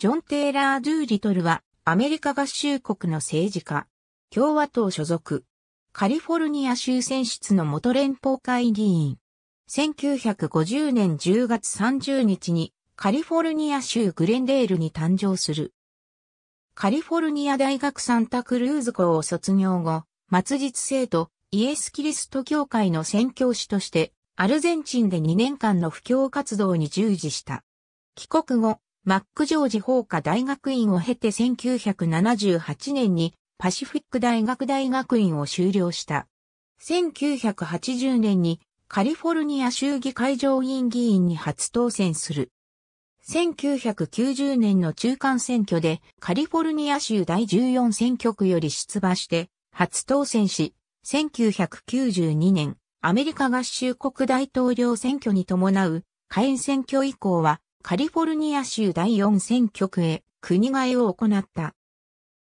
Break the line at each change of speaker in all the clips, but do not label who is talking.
ジョン・テイラー・ドゥ・リトルは、アメリカ合衆国の政治家、共和党所属、カリフォルニア州選出の元連邦会議員。1950年10月30日にカリフォルニア州グレンデールに誕生する。カリフォルニア大学サンタクルーズ校を卒業後、末日生徒イエス・キリスト教会の宣教師として、アルゼンチンで2年間の布教活動に従事した。帰国後、マック・ジョージ法科大学院を経て1978年にパシフィック大学大学院を修了した。1980年にカリフォルニア州議会上院議員に初当選する。1990年の中間選挙でカリフォルニア州第14選挙区より出馬して初当選し、1992年アメリカ合衆国大統領選挙に伴う下院選挙以降はカリフォルニア州第4選挙区へ国替えを行った。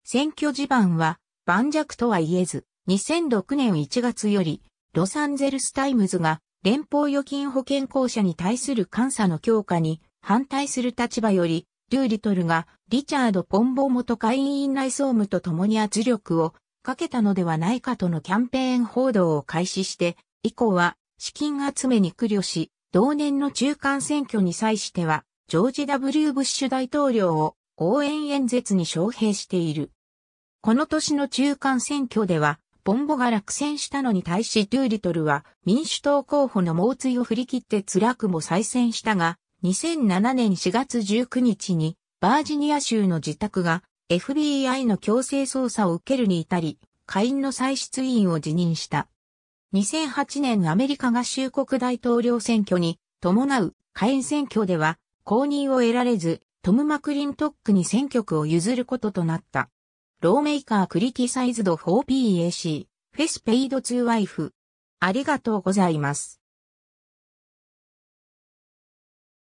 選挙地盤は盤石とは言えず、2006年1月よりロサンゼルスタイムズが連邦預金保険公社に対する監査の強化に反対する立場より、ルーリトルがリチャード・ポンボ元会員内総務と共に圧力をかけたのではないかとのキャンペーン報道を開始して、以降は資金集めに苦慮し、同年の中間選挙に際しては、ジョージ・ W・ ブッシュ大統領を応援演説に招聘している。この年の中間選挙では、ボンボが落選したのに対しドゥーリトルは民主党候補の猛追を振り切って辛くも再選したが、2007年4月19日にバージニア州の自宅が FBI の強制捜査を受けるに至り、下院の再出委員を辞任した。2008年アメリカ合衆国大統領選挙に伴う下院選挙では公認を得られず、トム・マクリントックに選挙区を譲ることとなった。ローメイカークリティサイズド 4PAC、フェスペイド2ワイフ。ありがとうございます。